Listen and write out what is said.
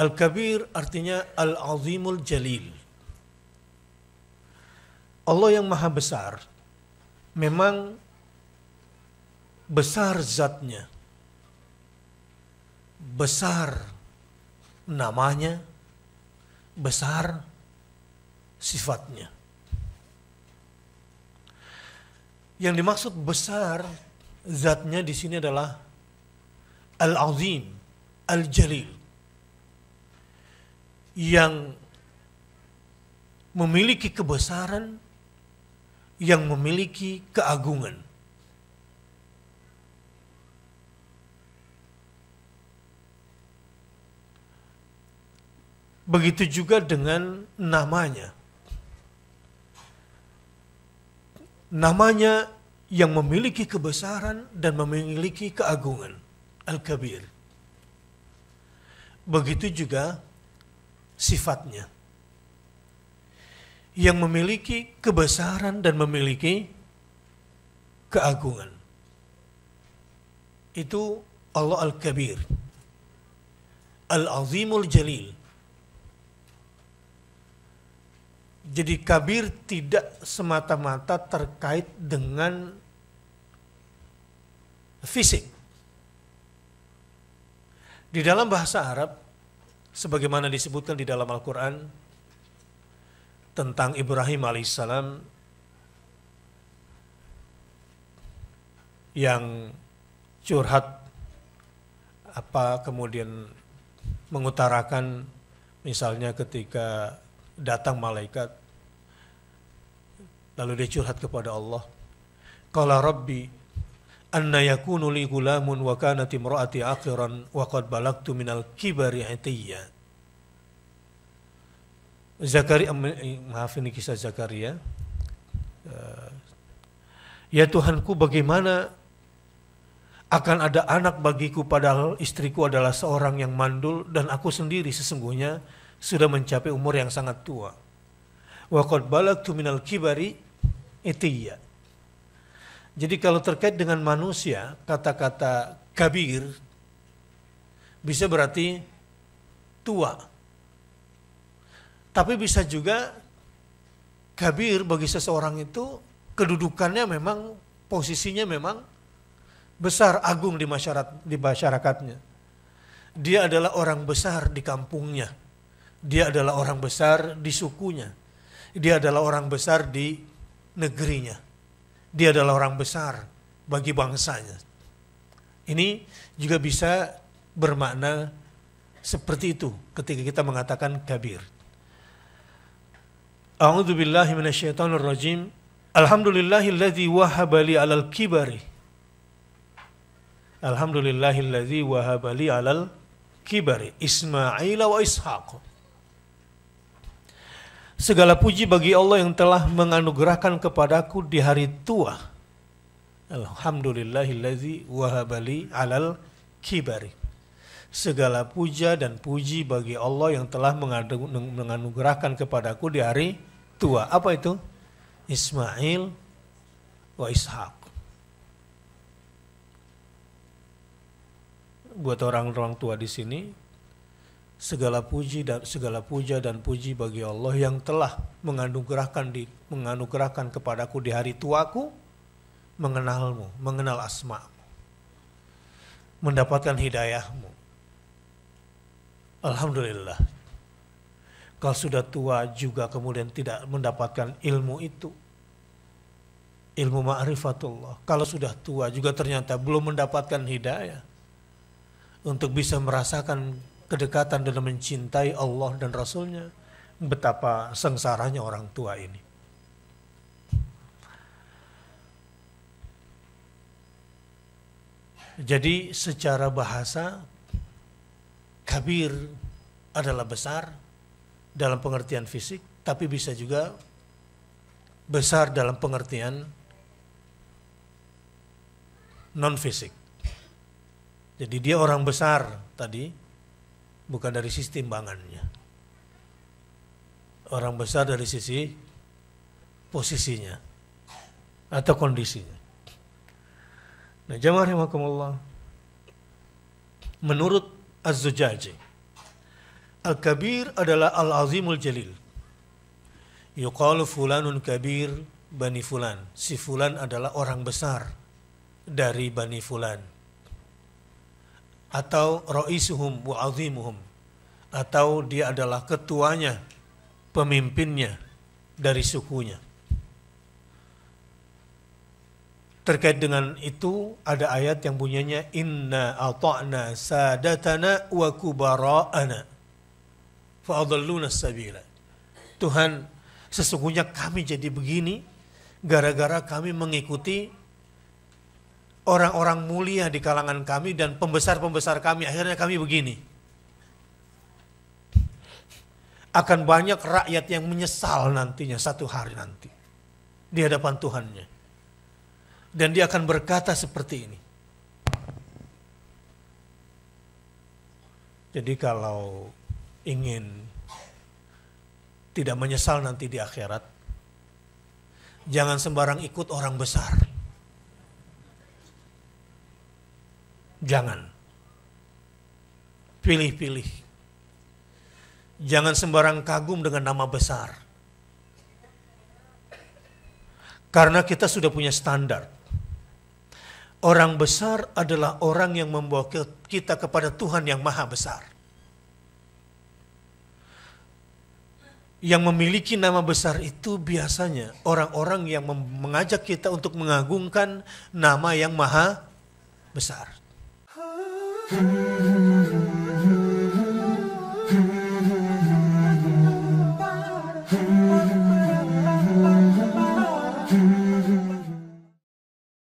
Al-Kabir artinya Al-Azimul Jalil. Allah yang maha besar memang besar zatnya. Besar namanya, besar sifatnya. Yang dimaksud besar zatnya di sini adalah Al-Azim, Al-Jalil yang memiliki kebesaran, yang memiliki keagungan. Begitu juga dengan namanya. Namanya yang memiliki kebesaran dan memiliki keagungan. Al-Kabir. Begitu juga sifatnya. Yang memiliki kebesaran dan memiliki keagungan. Itu Allah Al-Kabir. Al-Azimul Jalil. Jadi kabir tidak semata-mata terkait dengan fisik. Di dalam bahasa Arab, sebagaimana disebutkan di dalam Al-Quran tentang Ibrahim alaihissalam yang curhat apa kemudian mengutarakan misalnya ketika datang malaikat lalu dia curhat kepada Allah kalau rabbi anna yakunu li gulamun wa kanat imra'ati akhiran wa qad balagtu al kibari atiyya Zakaria eh, maaf ini kisah Zakaria eh, Ya Tuhanku bagaimana akan ada anak bagiku padahal istriku adalah seorang yang mandul dan aku sendiri sesungguhnya sudah mencapai umur yang sangat tua. Wa qad balagtu minal kibari itiyya jadi kalau terkait dengan manusia, kata-kata kabir bisa berarti tua. Tapi bisa juga kabir bagi seseorang itu kedudukannya memang posisinya memang besar agung di masyarakat di masyarakatnya. Dia adalah orang besar di kampungnya. Dia adalah orang besar di sukunya. Dia adalah orang besar di negerinya. Dia adalah orang besar bagi bangsanya. Ini juga bisa bermakna seperti itu ketika kita mengatakan kabir. A'udzubillahi minasyaitonirrajim. Alhamdulillahilladzi wahabali 'alal kibari. Alhamdulillahilladzi wahabali 'alal kibari Ismail wa Ishaq. Segala puji bagi Allah yang telah menganugerahkan kepadaku di hari tua. Alhamdulillahillazi wahabali alal kibari. Segala puja dan puji bagi Allah yang telah menganugerahkan kepadaku di hari tua. Apa itu? Ismail wa Ishaq. Buat orang-orang tua di sini, segala puji dan segala puja dan puji bagi Allah yang telah menganugerahkan di menganugerahkan kepadaku di hari tuaku mengenalmu, mengenal asmamu, mendapatkan hidayahmu. Alhamdulillah. Kalau sudah tua juga kemudian tidak mendapatkan ilmu itu. Ilmu ma'rifatullah. Kalau sudah tua juga ternyata belum mendapatkan hidayah. Untuk bisa merasakan kedekatan dalam mencintai Allah dan Rasulnya, betapa sengsaranya orang tua ini. Jadi secara bahasa, kabir adalah besar dalam pengertian fisik, tapi bisa juga besar dalam pengertian non fisik. Jadi dia orang besar tadi bukan dari sisi timbangannya. Orang besar dari sisi posisinya atau kondisinya. Nah, jamaah rahimakumullah. Menurut Az-Zujaji, Al-Kabir adalah Al-Azimul Jalil. Yuqalu fulanun kabir bani fulan. Si fulan adalah orang besar dari bani fulan atau roisuhum wa azimuhum atau dia adalah ketuanya, pemimpinnya dari sukunya. Terkait dengan itu ada ayat yang bunyinya inna ata'na sadatana wa kubara'ana fa'adalluna sabila. Tuhan, sesungguhnya kami jadi begini gara-gara kami mengikuti orang-orang mulia di kalangan kami dan pembesar-pembesar kami. Akhirnya kami begini. Akan banyak rakyat yang menyesal nantinya satu hari nanti di hadapan Tuhannya. Dan dia akan berkata seperti ini. Jadi kalau ingin tidak menyesal nanti di akhirat, jangan sembarang ikut orang besar. Jangan. Pilih-pilih. Jangan sembarang kagum dengan nama besar. Karena kita sudah punya standar. Orang besar adalah orang yang membawa kita kepada Tuhan yang maha besar. Yang memiliki nama besar itu biasanya orang-orang yang mengajak kita untuk mengagungkan nama yang maha besar. mm